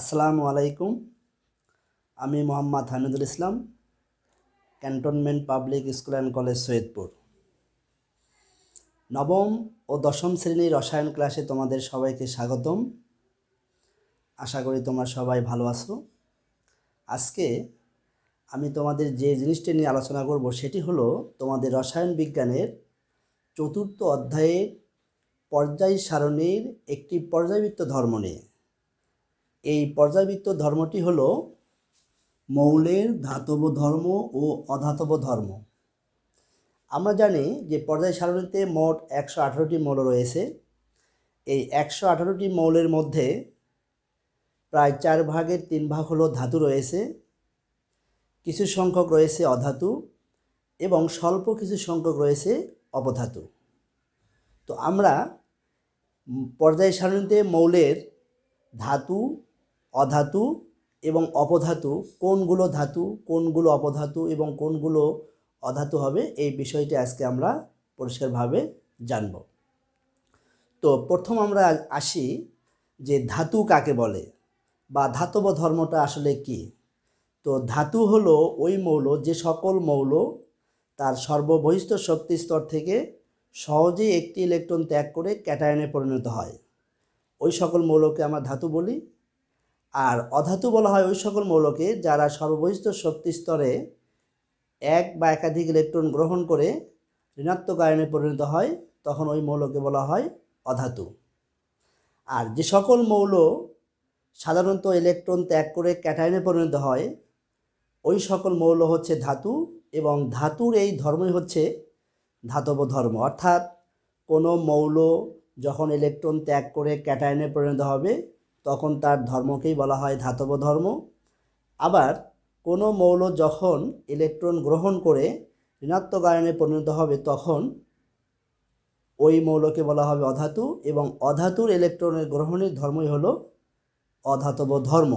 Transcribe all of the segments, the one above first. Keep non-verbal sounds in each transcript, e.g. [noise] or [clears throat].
আসসালামু আলাইকুম আমি Mohammad Hamidul Islam Cantonment Public School and College Saidpur নবম ও দশম শ্রেণীর রসায়ন ক্লাসে তোমাদের সবাইকে স্বাগতম আশা করি তোমরা সবাই ভালো আছো আজকে আমি তোমাদের যে জিনিসটি নিয়ে আলোচনা করব সেটি হলো তোমাদের রসায়ন বিজ্ঞানের চতুর্থ অধ্যায়ের পর্যায় সারণীর একটি পর্যায়বৃত্ত ধর্ম নিয়ে এই পর্যাবৃত্ত ধর্মটি হল মৌলের ধাতব ধর্ম ও অধাতব ধর্ম আমরা জানি যে পর্যায় সারণীতে মোট একশো আঠারোটি মৌল রয়েছে এই একশো আঠারোটি মৌলের মধ্যে প্রায় চার ভাগের তিন ভাগ হলো ধাতু রয়েছে কিছু সংখ্যক রয়েছে অধাতু এবং স্বল্প কিছু সংখ্যক রয়েছে অপধাতু তো আমরা পর্যায় সারণীতে মৌলের ধাতু অধাতু এবং অপধাতু কোনগুলো ধাতু কোনগুলো অপধাতু এবং কোনগুলো অধাতু হবে এই বিষয়টি আজকে আমরা পরিষ্কারভাবে জানব তো প্রথম আমরা আসি যে ধাতু কাকে বলে বা ধাতব ধর্মটা আসলে কি তো ধাতু হলো ওই মৌল যে সকল মৌল তার সর্ববহিষ্ঠ শক্তি স্তর থেকে সহজেই একটি ইলেকট্রন ত্যাগ করে ক্যাটায়নে পরিণত হয় ওই সকল মৌলকে আমরা ধাতু বলি আর অধাতু বলা হয় ওই সকল মৌলকে যারা সর্ববহিষ্ঠ শক্তি স্তরে এক বা একাধিক ইলেকট্রন গ্রহণ করে ঋণাত্মক আয়নে পরিণত হয় তখন ওই মৌলকে বলা হয় অধাতু আর যে সকল মৌল সাধারণত ইলেকট্রন ত্যাগ করে ক্যাটায়নে পরিণত হয় ওই সকল মৌল হচ্ছে ধাতু এবং ধাতুর এই ধর্মই হচ্ছে ধাতব ধর্ম অর্থাৎ কোনো মৌল যখন ইলেকট্রন ত্যাগ করে ক্যাটায়নে পরিণত হবে তখন তার ধর্মকেই বলা হয় ধাতব ধর্ম আবার কোনো মৌল যখন ইলেকট্রন গ্রহণ করে ঋণাত্মক আয়নে পরিণত হবে তখন ওই মৌলকে বলা হবে অধাতু এবং অধাতুর ইলেকট্রনের গ্রহণের ধর্মই হলো অধাতব ধর্ম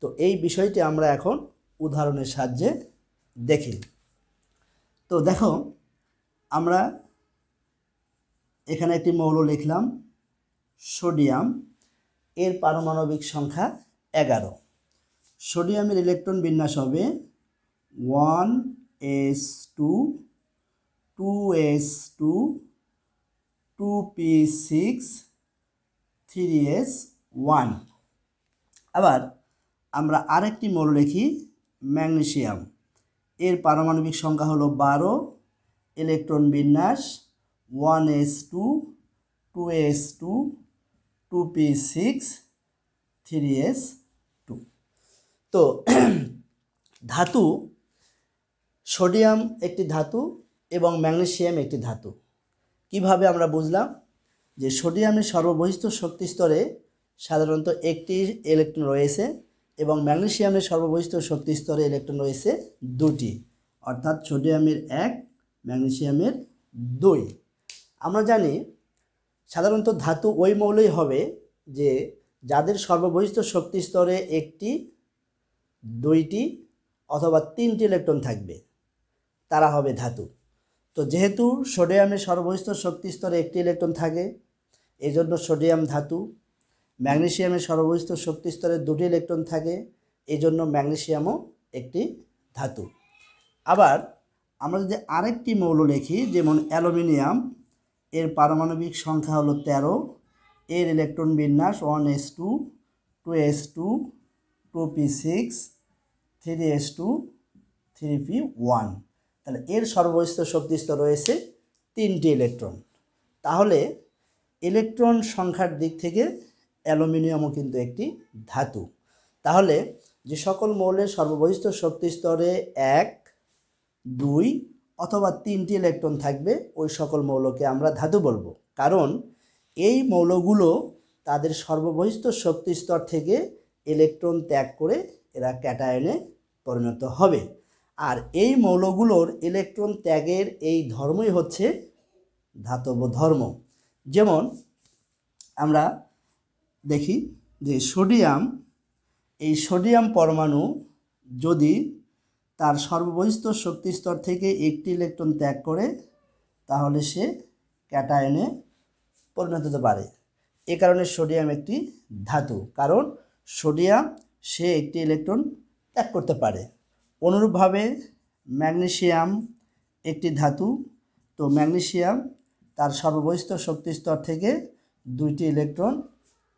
তো এই বিষয়টি আমরা এখন উদাহরণের সাহায্যে দেখি তো দেখো আমরা এখানে একটি মৌল লিখলাম সোডিয়াম এর পারমাণবিক সংখ্যা এগারো সোডিয়ামের ইলেকট্রন বিন্যাস হবে one s two two s two two p six three s one আবার আমরা আরেকটি মৌল লিখি ম্যাগনেশিয়াম এর পারমাণবিক সংখ্যা হলো বারো ইলেকট্রন বিন্যাস one s two two s two two p six three s two তো [clears throat] ধাতু সোডিয়াম একটি ধাতু এবং ম্যাগনেসিয়াম একটি ধাতু কিভাবে আমরা বুঝলাম যে সোডিয়ামের সর্ববহিষ্ঠ শক্তি স্তরে সাধারণত একটি ইলেকট্রন রয়েছে এবং ম্যাগনেসিয়ামের সর্ববহিষ্ঠ শক্তি স্তরে ইলেকট্রন রয়েছে দুটি অর্থাৎ সোডিয়ামের এক ম্যাগনেসিয়ামের দুই আমরা জানি সাধারণত ধাতু ওই মৌলই হবে যে যাদের সর্ববহিষ্ঠ শক্তি স্তরে একটি দুইটি অথবা তিনটি ইলেকট্রন থাকবে তারা হবে ধাতু তো যেহেতু সোডিয়ামের সর্বহিষ্ঠ শক্তি স্তরে একটি ইলেকট্রন থাকে এজন্য সোডিয়াম ধাতু ম্যাগনেশিয়ামের সর্বহিষ্ঠ শক্তি স্তরে দুটি ইলেকট্রন থাকে এজন্য ম্যাগনেশিয়ামও একটি ধাতু আবার আমরা যদি আরেকটি মৌল লিখি যেমন অ্যালুমিনিয়াম এর পারমাণবিক সংখ্যা হলো ১৩ এর ইলেকট্রন বিন্যাস one s two two s two two p six three s two three p one তাহলে এর সর্বোচ্চ শক্তিস্তর রয়েছে তিনটি ইলেকট্রন তাহলে ইলেকট্রন সংখ্যার দিক থেকে অ্যালুমিনিয়ামও কিন্তু একটি ধাতু তাহলে যে সকল মৌলের সর্ববহিষ্ঠ শক্তিস্তরে এক দুই অথবা তিনটি ইলেকট্রন থাকবে ওই সকল মৌলকে আমরা ধাতু বলবো কারণ এই মৌলগুলো তাদের সর্ববহিষ্ঠ শক্তি স্তর থেকে ইলেকট্রন ত্যাগ করে এরা ক্যাটায়নে পরিণত হবে আর এই মৌলগুলোর ইলেকট্রন ত্যাগের এই ধর্মই হচ্ছে ধাতব ধর্ম যেমন আমরা দেখি যে সোডিয়াম এই সোডিয়াম পরমাণু যদি তার সর্ববহিস্থ শক্তি স্তর থেকে একটি ইলেকট্রন ত্যাগ করে তাহলে সে ক্যাটায়নে পরিণত হতে পারে এ কারণে সোডিয়াম একটি ধাতু কারণ সোডিয়াম সে একটি ইলেকট্রন ত্যাগ করতে পারে অনুরূপভাবে ম্যাগনেশিয়াম একটি ধাতু তো ম্যাগনেশিয়াম তার সর্ববহিস্থ শক্তি স্তর থেকে দুইটি ইলেকট্রন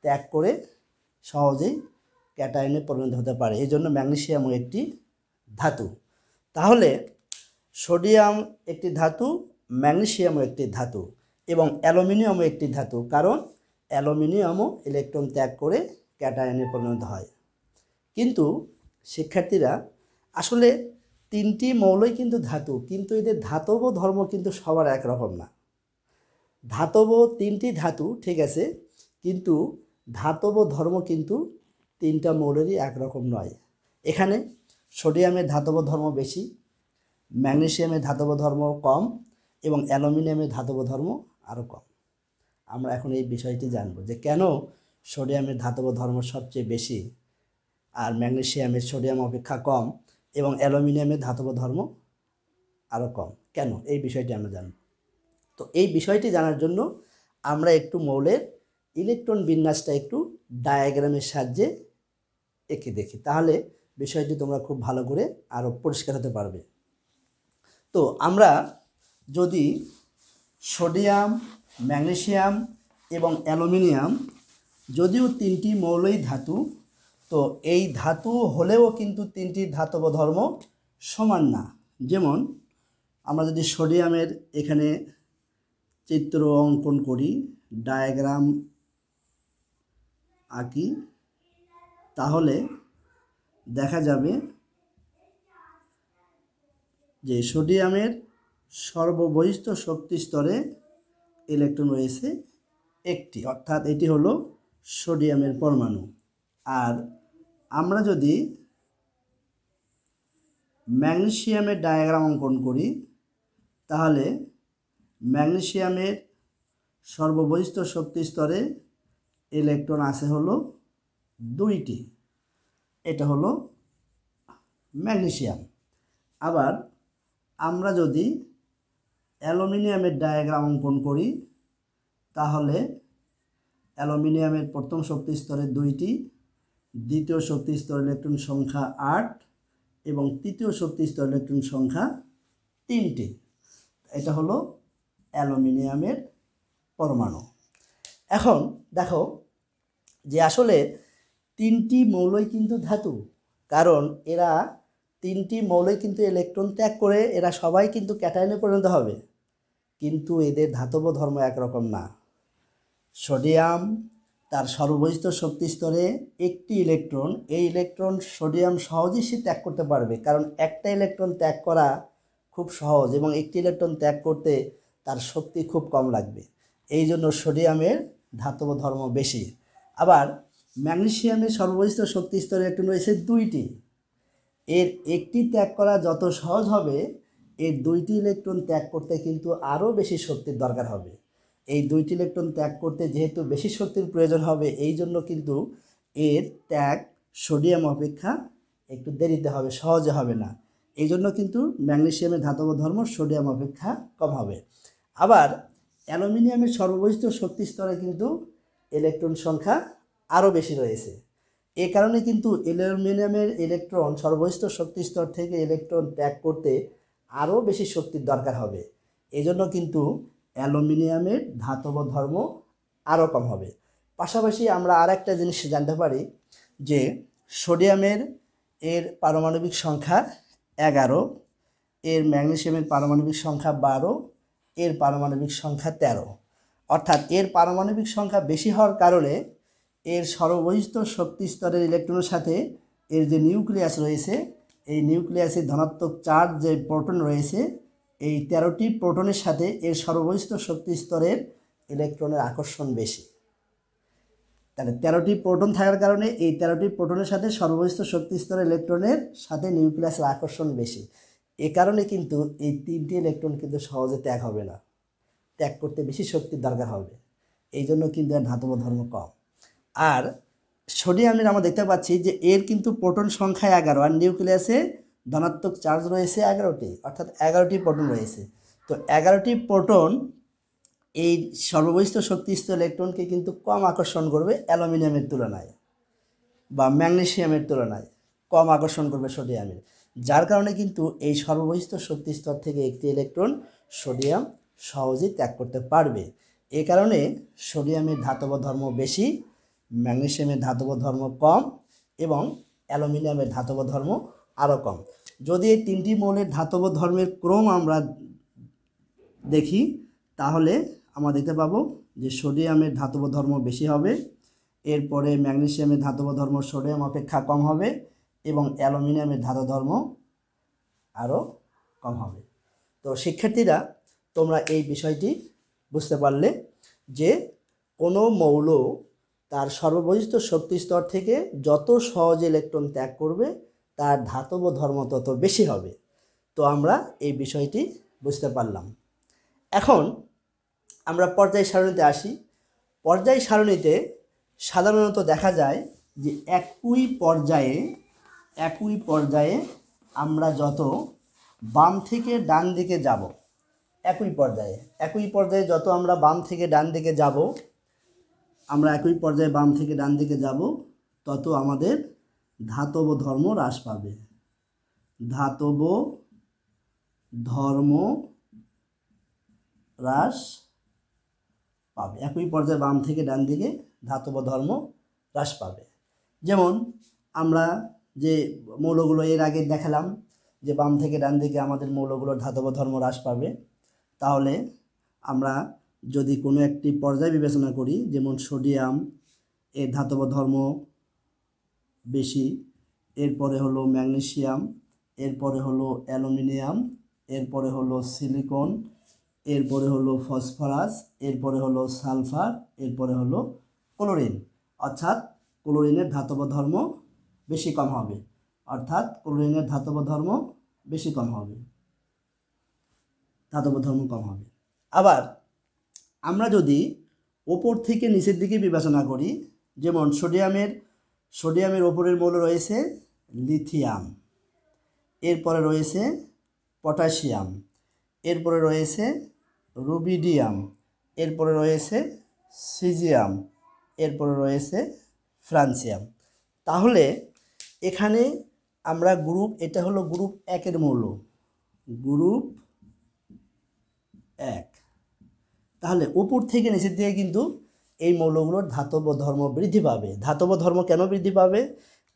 ত্যাগ করে সহজেই ক্যাটায়নে পরিণত হতে পারে এই জন্য ম্যাগনেশিয়ামও একটি ধাতু তাহলে সোডিয়াম একটি ধাতু ম্যাগনেশিয়ামও একটি ধাতু এবং অ্যালুমিনিয়ামও একটি ধাতু কারণ অ্যালুমিনিয়ামও ইলেকট্রন ত্যাগ করে ক্যাটায়নে পরিণত হয় কিন্তু শিক্ষার্থীরা আসলে তিনটি মৌলই কিন্তু ধাতু কিন্তু এদের ধাতব ধর্ম কিন্তু সবার একরকম না ধাতব তিনটি ধাতু ঠিক আছে কিন্তু ধাতব ধর্ম কিন্তু তিনটা মৌলেরই একরকম নয় এখানে সোডিয়ামের ধাতব ধর্ম বেশি ম্যাগনেশিয়ামের ধাতব ধর্ম কম এবং অ্যালুমিনিয়ামের ধাতব ধর্ম আরও কম আমরা এখন এই বিষয়টি জানব যে কেন সোডিয়ামের ধাতব ধর্ম সবচেয়ে বেশি আর ম্যাগনেশিয়ামের সোডিয়াম অপেক্ষা কম এবং অ্যালুমিনিয়ামের ধাতব ধর্ম আরও কম কেন এই বিষয়টি আমরা জানব তো এই বিষয়টি জানার জন্য আমরা একটু মৌলের ইলেকট্রন বিন্যাসটা একটু ডায়াগ্রামের সাহায্যে এঁকে দেখি তাহলে বিষয়টি তোমরা খুব ভালো করে আরও পরিষ্কার হতে পারবে তো আমরা যদি সোডিয়াম ম্যাগনেশিয়াম এবং অ্যালুমিনিয়াম যদিও তিনটি মৌলই ধাতু তো এই ধাতু হলেও কিন্তু তিনটি ধাতব ধর্ম সমান না যেমন আমরা যদি সোডিয়ামের এখানে চিত্র অঙ্কন করি ডায়াগ্রাম আঁকি তাহলে দেখা যাবে যে সোডিয়ামের সর্ববহিষ্ঠ শক্তি স্তরে ইলেকট্রন রয়েছে একটি অর্থাৎ এটি হলো সোডিয়ামের পরমাণু আর আমরা যদি ম্যাগনেশিয়ামের ডায়াগ্রাম অঙ্কন করি তাহলে ম্যাগনেশিয়ামের সর্ববহিষ্ঠ শক্তি স্তরে ইলেকট্রন আছে হলো দুইটি এটা হলো ম্যাগনেশিয়াম আবার আমরা যদি অ্যালুমিনিয়ামের ডায়াগ্রাম অঙ্কন করি তাহলে অ্যালুমিনিয়ামের প্রথম শক্তি স্তরে দুইটি দ্বিতীয় শক্তি স্তর ইলেকট্রন সংখ্যা আট এবং তৃতীয় শক্তি স্তর ইলেকট্রন সংখ্যা তিনটি এটা হলো অ্যালুমিনিয়ামের পরমাণু এখন দেখো যে আসলে তিনটি মৌলই কিন্তু ধাতু কারণ এরা তিনটি মৌলই কিন্তু ইলেকট্রন ত্যাগ করে এরা সবাই কিন্তু ক্যাটায়নে পরিণত হবে কিন্তু এদের ধাতব ধর্ম একরকম না সোডিয়াম তার সর্বস্থ শক্তি স্তরে একটি ইলেকট্রন এই ইলেকট্রন সোডিয়াম সহজেই সে ত্যাগ করতে পারবে কারণ একটা ইলেকট্রন ত্যাগ করা খুব সহজ এবং একটি ইলেকট্রন ত্যাগ করতে তার শক্তি খুব কম লাগবে এই জন্য সোডিয়ামের ধাতব ধর্ম বেশি আবার ম্যাগনেশিয়ামের সর্বোচ্চ শক্তি ইলেকট্রন রয়েছে দুইটি এর একটি ত্যাগ করা যত সহজ হবে এর দুইটি ইলেকট্রন ত্যাগ করতে কিন্তু আরও বেশি শক্তির দরকার হবে এই দুইটি ইলেকট্রন ত্যাগ করতে যেহেতু বেশি শক্তির প্রয়োজন হবে এই জন্য কিন্তু এর ত্যাগ সোডিয়াম অপেক্ষা একটু দেরিতে হবে সহজে হবে না এই জন্য কিন্তু ম্যাগনেশিয়ামের ধাতব ধর্ম সোডিয়াম অপেক্ষা কম হবে আবার অ্যালুমিনিয়ামের সর্বোচ্চ শক্তি স্তরে কিন্তু ইলেকট্রন সংখ্যা আরও বেশি রয়েছে এ কারণে কিন্তু অ্যালুমিনিয়ামের ইলেকট্রন সর্বোচ্চ শক্তি স্তর থেকে ইলেকট্রন ত্যাগ করতে আরও বেশি শক্তির দরকার হবে এজন্য কিন্তু অ্যালুমিনিয়ামের ধাতব ধর্ম আরও কম হবে পাশাপাশি আমরা আর একটা জিনিস জানতে পারি যে সোডিয়ামের এর পারমাণবিক সংখ্যা এগারো এর ম্যাগনেশিয়ামের পারমাণবিক সংখ্যা বারো এর পারমাণবিক সংখ্যা তেরো অর্থাৎ এর পারমাণবিক সংখ্যা বেশি হওয়ার কারণে এর সর্ববহিষ্ঠ শক্তি স্তরের ইলেকট্রনের সাথে এর যে নিউক্লিয়াস রয়েছে এই নিউক্লিয়াসের ধনাত্মক চার্জ যে প্রোটন রয়েছে এই তেরোটি প্রোটনের সাথে এর সর্ববহিষ্ঠ শক্তি স্তরের ইলেকট্রনের আকর্ষণ বেশি তাহলে তেরোটি প্রোটন থাকার কারণে এই তেরোটি প্রোটনের সাথে সর্বস্থ শক্তি স্তরের ইলেকট্রনের সাথে নিউক্লিয়াসের আকর্ষণ বেশি এ কারণে কিন্তু এই তিনটি ইলেকট্রন কিন্তু সহজে ত্যাগ হবে না ত্যাগ করতে বেশি শক্তির দরকার হবে এই জন্য কিন্তু ধাতব ধর্ম কম আর সোডিয়ামের আমরা দেখতে পাচ্ছি যে এর কিন্তু প্রোটন সংখ্যায় এগারো আর নিউক্লিয়াসে ধনাত্মক চার্জ রয়েছে এগারোটি অর্থাৎ এগারোটি প্রোটন রয়েছে তো এগারোটি প্রোটন এই সর্ববহিষ্ঠ শক্তিস্থ ইলেকট্রনকে কিন্তু কম আকর্ষণ করবে অ্যালুমিনিয়ামের তুলনায় বা ম্যাগনেশিয়ামের তুলনায় কম আকর্ষণ করবে সোডিয়ামের যার কারণে কিন্তু এই সর্ববহিষ্ঠ শক্তি স্তর থেকে একটি ইলেকট্রন সোডিয়াম সহজেই ত্যাগ করতে পারবে এ কারণে সোডিয়ামের ধাতব ধর্ম বেশি ম্যাগনেশিয়ামের ধাতব ধর্ম কম এবং অ্যালুমিনিয়ামের ধাতব ধর্ম আরও কম যদি এই তিনটি মৌলের ধাতব ধর্মের ক্রম আমরা দেখি তাহলে আমরা দেখতে পাবো যে সোডিয়ামের ধাতব ধর্ম বেশি হবে এরপরে ম্যাগনেশিয়ামের ধাতব ধর্ম সোডিয়াম অপেক্ষা কম হবে এবং অ্যালুমিনিয়ামের ধাতব ধর্ম আরও কম হবে তো শিক্ষার্থীরা তোমরা এই বিষয়টি বুঝতে পারলে যে কোনো মৌল তার সর্ববহিষ্ঠ শক্তি স্তর থেকে যত সহজে ইলেকট্রন ত্যাগ করবে তার ধাতব ধর্ম তত বেশি হবে তো আমরা এই বিষয়টি বুঝতে পারলাম এখন আমরা পর্যায় সারণীতে আসি পর্যায় সারণীতে সাধারণত দেখা যায় যে একই পর্যায়ে একই পর্যায়ে আমরা যত বাম থেকে ডান দিকে যাব একই পর্যায়ে একই পর্যায়ে যত আমরা বাম থেকে ডান দিকে যাব আমরা একই পর্যায়ে বাম থেকে ডান দিকে যাব তত আমাদের ধাতব ধর্ম হ্রাস পাবে ধাতব ধর্ম হ্রাস পাবে একই পর্যায়ে বাম থেকে ডান দিকে ধাতব ধর্ম হ্রাস পাবে যেমন আমরা যে মৌলগুলো এর আগে দেখালাম যে বাম থেকে ডান দিকে আমাদের মৌলগুলোর ধাতব ধর্ম হ্রাস পাবে তাহলে আমরা যদি কোনো একটি পর্যায় বিবেচনা করি যেমন সোডিয়াম এর ধাতব ধর্ম বেশি এরপরে হলো ম্যাগনেশিয়াম এরপরে হলো অ্যালুমিনিয়াম এরপরে হলো সিলিকন এরপরে হলো ফসফরাস এরপরে হলো সালফার এরপরে হলো ক্লোরিন অর্থাৎ ক্লোরিনের ধাতব ধর্ম বেশি কম হবে অর্থাৎ ক্লোরিনের ধাতব ধর্ম বেশি কম হবে ধাতব ধর্ম কম হবে আবার আমরা যদি ওপর থেকে নিচের দিকে বিবেচনা করি যেমন সোডিয়ামের সোডিয়ামের ওপরের মৌল রয়েছে লিথিয়াম এরপরে রয়েছে পটাশিয়াম এরপরে রয়েছে রুবিডিয়াম এরপরে রয়েছে সিজিয়াম এরপরে রয়েছে ফ্রান্সিয়াম তাহলে এখানে আমরা গ্রুপ এটা হলো গ্রুপ একের মৌল গ্রুপ এক তাহলে উপর থেকে নিচের দিকে কিন্তু এই মৌলগুলোর ধাতব ধর্ম বৃদ্ধি পাবে ধাতব ধর্ম কেন বৃদ্ধি পাবে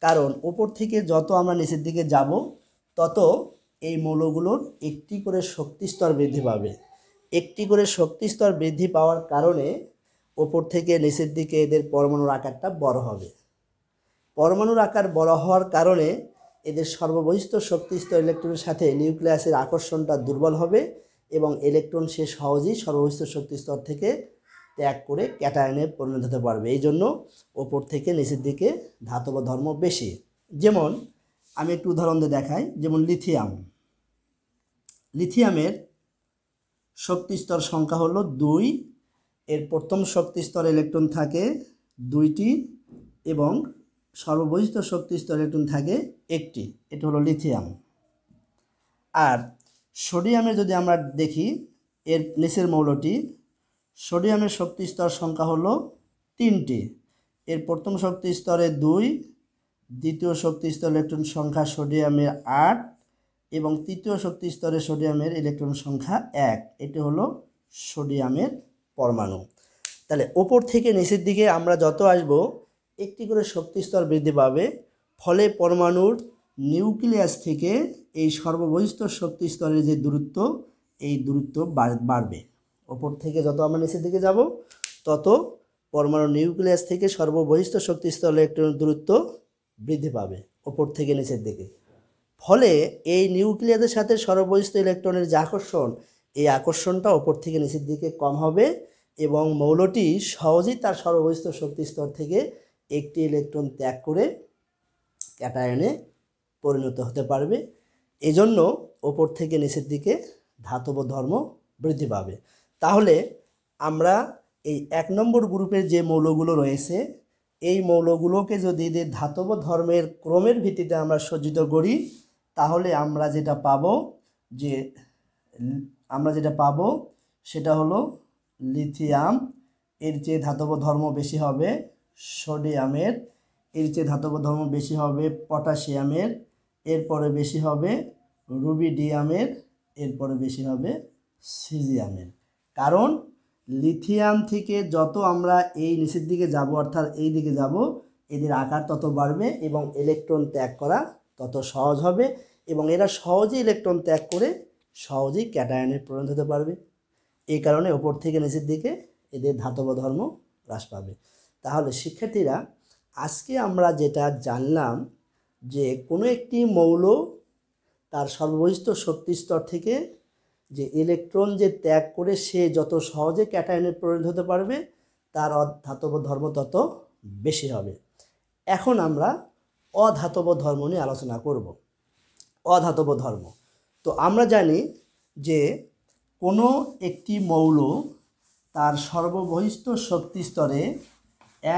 কারণ উপর থেকে যত আমরা নিচের দিকে যাব তত এই মৌলগুলোর একটি করে শক্তি স্তর বৃদ্ধি পাবে একটি করে শক্তি স্তর বৃদ্ধি পাওয়ার কারণে ওপর থেকে নিচের দিকে এদের পরমাণুর আকারটা বড় হবে পরমাণুর আকার বড় হওয়ার কারণে এদের সর্ববহিষ্ঠ শক্তি স্তর ইলেকট্রনের সাথে নিউক্লিয়াসের আকর্ষণটা দুর্বল হবে এবং ইলেকট্রন সে সহজেই সর্বস্ত শক্তি স্তর থেকে ত্যাগ করে ক্যাটায়নে পরিণত হতে পারবে এই জন্য ওপর থেকে নিচের দিকে ধাতব ধর্ম বেশি যেমন আমি একটু উদাহরণ দিয়ে দেখাই যেমন লিথিয়াম লিথিয়ামের শক্তিস্তর সংখ্যা হলো দুই এর প্রথম শক্তিস্তর ইলেকট্রন থাকে দুইটি এবং শক্তি স্তর ইলেকট্রন থাকে একটি এটা হলো লিথিয়াম আর সোডিয়ামে যদি আমরা দেখি এর নিচের মৌলটি সোডিয়ামের শক্তি স্তর সংখ্যা হলো তিনটি এর প্রথম শক্তি স্তরে দুই দ্বিতীয় শক্তি স্তরে ইলেকট্রন সংখ্যা সোডিয়ামের আট এবং তৃতীয় শক্তি স্তরে সোডিয়ামের ইলেকট্রন সংখ্যা এক এটি হলো সোডিয়ামের পরমাণু তাহলে ওপর থেকে নিচের দিকে আমরা যত আসব একটি করে শক্তি স্তর বৃদ্ধি পাবে ফলে পরমাণুর নিউক্লিয়াস থেকে এই সর্ববহিষ্ঠ শক্তি স্তরের যে দূরত্ব এই দূরত্ব বাড়বে ওপর থেকে যত আমরা নিচের দিকে যাব তত পরমাণু নিউক্লিয়াস থেকে সর্ববহিষ্ঠ শক্তি স্তরের ইলেকট্রনের দূরত্ব বৃদ্ধি পাবে ওপর থেকে নিচের দিকে ফলে এই নিউক্লিয়াসের সাথে সর্ববহিষ্ঠ ইলেকট্রনের যে আকর্ষণ এই আকর্ষণটা ওপর থেকে নিচের দিকে কম হবে এবং মৌলটি সহজেই তার সর্ববহিষ্ঠ শক্তি স্তর থেকে একটি ইলেকট্রন ত্যাগ করে ক্যাটায়নে পরিণত হতে পারবে এজন্য ওপর থেকে নিচের দিকে ধাতব ধর্ম বৃদ্ধি পাবে তাহলে আমরা এই এক নম্বর গ্রুপের যে মৌলগুলো রয়েছে এই মৌলগুলোকে যদি ধাতব ধর্মের ক্রমের ভিত্তিতে আমরা সজ্জিত করি তাহলে আমরা যেটা পাব যে আমরা যেটা পাব সেটা হলো লিথিয়াম এর চেয়ে ধাতব ধর্ম বেশি হবে সোডিয়ামের এর চেয়ে ধাতব ধর্ম বেশি হবে পটাশিয়ামের এরপরে বেশি হবে রুবি ডিয়ামের এরপরে বেশি হবে সিজিয়ামের কারণ লিথিয়াম থেকে যত আমরা এই নিচের দিকে যাব অর্থাৎ এই দিকে যাব এদের আকার তত বাড়বে এবং ইলেকট্রন ত্যাগ করা তত সহজ হবে এবং এরা সহজে ইলেকট্রন ত্যাগ করে সহজেই ক্যাটায়নে পরিণত হতে পারবে এই কারণে ওপর থেকে নিচের দিকে এদের ধাতব ধর্ম হ্রাস পাবে তাহলে শিক্ষার্থীরা আজকে আমরা যেটা জানলাম যে কোনো একটি মৌল তার সর্বস্ত শক্তি স্তর থেকে যে ইলেকট্রন যে ত্যাগ করে সে যত সহজে ক্যাটায়নে পরিণত হতে পারবে তার অধাতব ধর্ম তত বেশি হবে এখন আমরা অধাতব ধর্ম নিয়ে আলোচনা করব অধাতব ধর্ম তো আমরা জানি যে কোনো একটি মৌল তার সর্ববহিষ্ঠ শক্তি স্তরে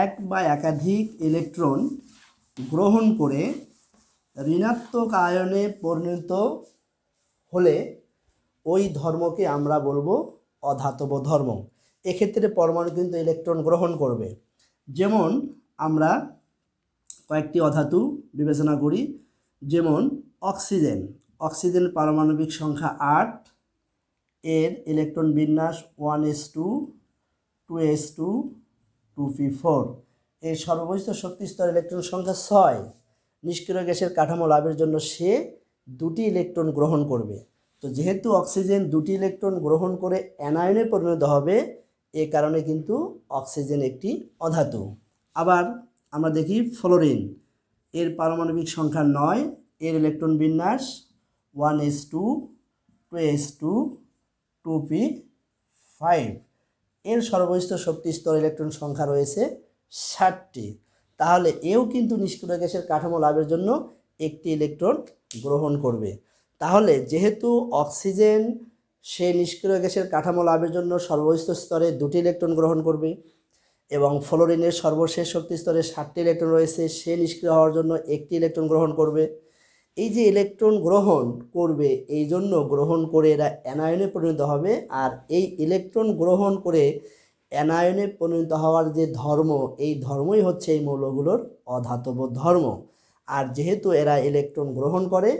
এক বা একাধিক ইলেকট্রন গ্রহণ করে ঋণাত্মক আয়নে পরিণত হলে ওই ধর্মকে আমরা বলবো অধাতব ধর্ম এক্ষেত্রে পরমাণু কিন্তু ইলেকট্রন গ্রহণ করবে যেমন আমরা কয়েকটি অধাতু বিবেচনা করি যেমন অক্সিজেন অক্সিজেন পারমাণবিক সংখ্যা আট এর ইলেকট্রন বিন্যাস one s two two s two two p four এর সর্বোচ্চ শক্তিস্তর ইলেকট্রন সংখ্যা ছয় নিষ্ক্রিয় গ্যাসের কাঠামো লাভের জন্য সে দুটি ইলেকট্রন গ্রহণ করবে তো যেহেতু অক্সিজেন দুটি ইলেকট্রন গ্রহণ করে অ্যানায়নে পরিণত হবে এ কারণে কিন্তু অক্সিজেন একটি অধাতু আবার আমরা দেখি ফ্লোরিন এর পারমাণবিক সংখ্যা নয় এর ইলেকট্রন বিন্যাস one s two two s two two p five এর সর্বোচ্চ শক্তি স্তর ইলেকট্রন সংখ্যা রয়েছে ষাটটি তাহলে এও কিন্তু নিষ্ক্রিয় গ্যাসের কাঠামো লাভের জন্য একটি ইলেকট্রন গ্রহণ করবে তাহলে যেহেতু অক্সিজেন সে নিষ্ক্রিয় গ্যাসের কাঠামো লাভের জন্য সর্বোচ্চ স্তরে দুটি ইলেকট্রন গ্রহণ করবে এবং ফ্লোরিনের সর্বশেষ শক্তি স্তরে সাতটি ইলেকট্রন রয়েছে সে নিষ্ক্রিয় হওয়ার জন্য একটি ইলেকট্রন গ্রহণ করবে এই যে ইলেকট্রন গ্রহণ করবে এই জন্য গ্রহণ করে এরা অ্যানায়নে পরিণত হবে আর এই ইলেকট্রন গ্রহণ করে অ্যানায়নে পরিণত হওয়ার যে ধর্ম এই ধর্মই হচ্ছে এই মৌলগুলোর অধাতব ধর্ম আর যেহেতু এরা ইলেকট্রন গ্রহণ করে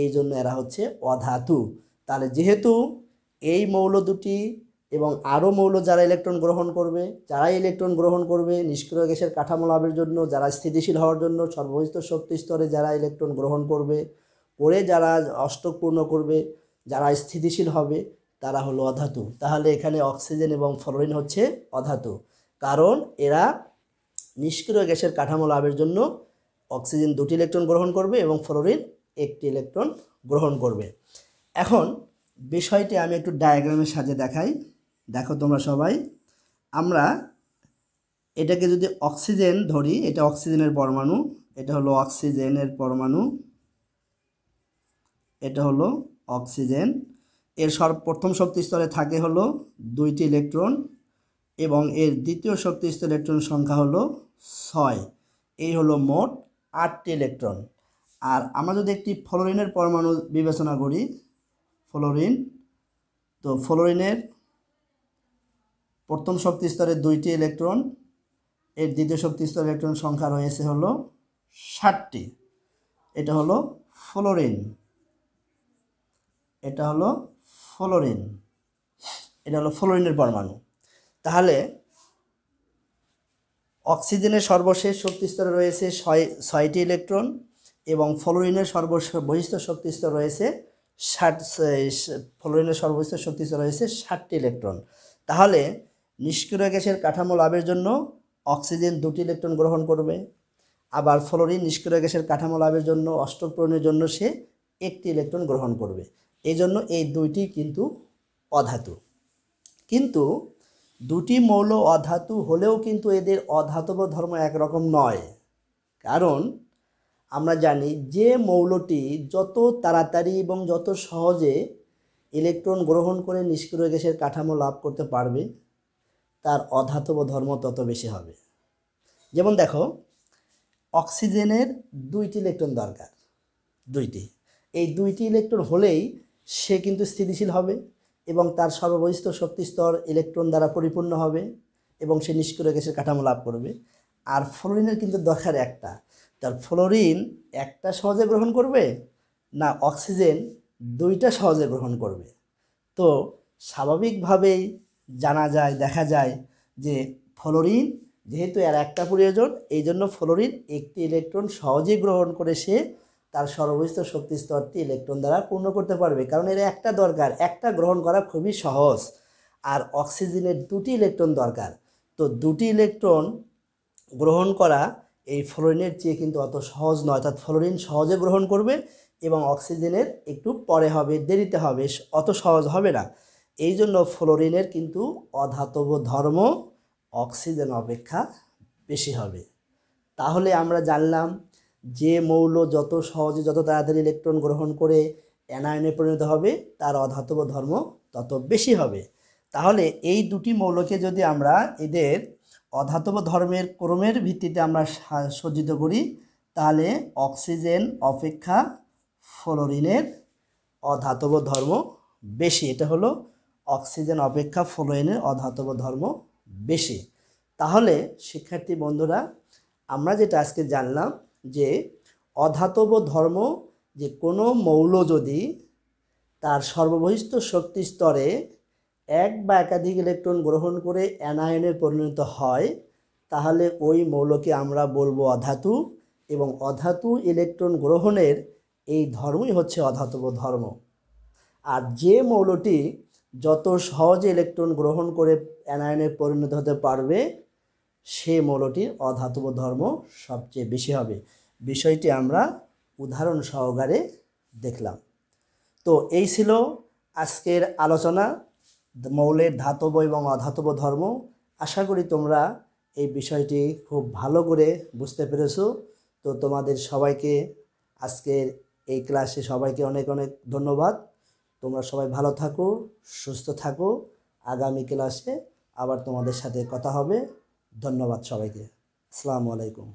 এই জন্য এরা হচ্ছে অধাতু তাহলে যেহেতু এই মৌল দুটি এবং আরও মৌল যারা ইলেকট্রন গ্রহণ করবে যারা ইলেকট্রন গ্রহণ করবে নিষ্ক্রিয় গ্যাসের কাঠামো লাভের জন্য যারা স্থিতিশীল হওয়ার জন্য সর্বহিত শক্তি স্তরে যারা ইলেকট্রন গ্রহণ করবে করে যারা অষ্টক পূর্ণ করবে যারা স্থিতিশীল হবে তারা হলো অধাতু তাহলে এখানে অক্সিজেন এবং ফ্লোরিন হচ্ছে অধাতু কারণ এরা নিষ্ক্রিয় গ্যাসের কাঠামো লাভের জন্য অক্সিজেন দুটি ইলেকট্রন গ্রহণ করবে এবং ফ্লোরিন একটি ইলেকট্রন গ্রহণ করবে এখন বিষয়টি আমি একটু ডায়াগ্রামের সাজে দেখাই দেখো তোমরা সবাই আমরা এটাকে যদি অক্সিজেন ধরি এটা অক্সিজেনের পরমাণু এটা হলো অক্সিজেনের পরমাণু এটা হলো অক্সিজেন এর সর্বপ্রথম শক্তি স্তরে থাকে হলো দুইটি ইলেকট্রন এবং এর দ্বিতীয় শক্তি স্তরে ইলেকট্রন সংখ্যা হলো ছয় এই হলো মোট আটটি ইলেকট্রন আর আমরা যদি একটি ফ্লোরিনের পরমাণু বিবেচনা করি ফ্লোরিন তো ফ্লোরিনের প্রথম শক্তি স্তরে দুইটি ইলেকট্রন এর দ্বিতীয় শক্তি স্তরে ইলেকট্রন সংখ্যা রয়েছে হলো ষাটটি এটা হলো ফ্লোরিন এটা হলো ফ্লোরিন এটা হলো ফ্লোরিনের পরমাণু তাহলে অক্সিজেনের সর্বশেষ শক্তি স্তরে রয়েছে ছয় ছয়টি ইলেকট্রন এবং ফ্লোরিনের সর্বশেষ বহিষ্ঠ শক্তি স্তর রয়েছে ষাট ফ্লোরিনের সর্বোচ্চ শক্তি রয়েছে ষাটটি ইলেকট্রন তাহলে নিষ্ক্রিয় গ্যাসের কাঠামো লাভের জন্য অক্সিজেন দুটি ইলেকট্রন গ্রহণ করবে আবার ফ্লোরিন নিষ্ক্রিয় গ্যাসের কাঠামো লাভের জন্য অষ্টপ্রণের জন্য সে একটি ইলেকট্রন গ্রহণ করবে এই জন্য এই দুইটি কিন্তু অধাতু কিন্তু দুটি মৌল অধাতু হলেও কিন্তু এদের অধাতব ধর্ম একরকম নয় কারণ আমরা জানি যে মৌলটি যত তাড়াতাড়ি এবং যত সহজে ইলেকট্রন গ্রহণ করে নিষ্ক্রিয় গ্যাসের কাঠামো লাভ করতে পারবে তার অধাতব ধর্ম তত বেশি হবে যেমন দেখো অক্সিজেনের দুইটি ইলেকট্রন দরকার দুইটি এই দুইটি ইলেকট্রন হলেই সে কিন্তু স্থিতিশীল হবে এবং তার সর্ববৈস্থ শক্তি স্তর ইলেকট্রন দ্বারা পরিপূর্ণ হবে এবং সে নিষ্ক্রিয় গ্যাসের কাঠামো লাভ করবে আর ফ্লোরিনের কিন্তু দরকার একটা তার ফ্লোরিন একটা সহজে গ্রহণ করবে না অক্সিজেন দুইটা সহজে গ্রহণ করবে তো স্বাভাবিকভাবেই জানা যায় দেখা যায় যে ফ্লোরিন যেহেতু এর একটা প্রয়োজন এই জন্য ফ্লোরিন একটি ইলেকট্রন সহজে গ্রহণ করে সে তার সর্বোচ্চ শক্তি স্তরটি ইলেকট্রন দ্বারা পূর্ণ করতে পারবে কারণ এর একটা দরকার একটা গ্রহণ করা খুবই সহজ আর অক্সিজেনের দুটি ইলেকট্রন দরকার তো দুটি ইলেকট্রন গ্রহণ করা এই ফ্লোরিনের চেয়ে কিন্তু অত সহজ নয় অর্থাৎ ফ্লোরিন সহজে গ্রহণ করবে এবং অক্সিজেনের একটু পরে হবে দেরিতে হবে অত সহজ হবে না এই জন্য ফ্লোরিনের কিন্তু অধাতব ধর্ম অক্সিজেন অপেক্ষা বেশি হবে তাহলে আমরা জানলাম যে মৌল যত সহজে যত তাড়াতাড়ি ইলেকট্রন গ্রহণ করে অ্যানায়নে পরিণত হবে তার অধাতব ধর্ম তত বেশি হবে তাহলে এই দুটি মৌলকে যদি আমরা এদের অধাতব ধর্মের ক্রমের ভিত্তিতে আমরা সজ্জিত করি তাহলে অক্সিজেন অপেক্ষা ফ্লোরিনের অধাতব ধর্ম বেশি এটা হলো অক্সিজেন অপেক্ষা ফ্লোরিনের অধাতব ধর্ম বেশি তাহলে শিক্ষার্থী বন্ধুরা আমরা যেটা আজকে জানলাম যে অধাতব ধর্ম যে কোনো মৌল যদি তার সর্ববহিষ্ঠ শক্তি স্তরে এক বা একাধিক ইলেকট্রন গ্রহণ করে অ্যানায়নে পরিণত হয় তাহলে ওই মৌলকে আমরা বলবো অধাতু এবং অধাতু ইলেকট্রন গ্রহণের এই ধর্মই হচ্ছে অধাতব ধর্ম আর যে মৌলটি যত সহজে ইলেকট্রন গ্রহণ করে অ্যানায়নে পরিণত হতে পারবে সে মৌলটির অধাতব ধর্ম সবচেয়ে বেশি হবে বিষয়টি আমরা উদাহরণ সহকারে দেখলাম তো এই ছিল আজকের আলোচনা মৌলের ধাতব এবং অধাতব ধর্ম আশা করি তোমরা এই বিষয়টি খুব ভালো করে বুঝতে পেরেছো তো তোমাদের সবাইকে আজকের এই ক্লাসে সবাইকে অনেক অনেক ধন্যবাদ তোমরা সবাই ভালো থাকো সুস্থ থাকো আগামী ক্লাসে আবার তোমাদের সাথে কথা হবে ধন্যবাদ সবাইকে আসসালামু আলাইকুম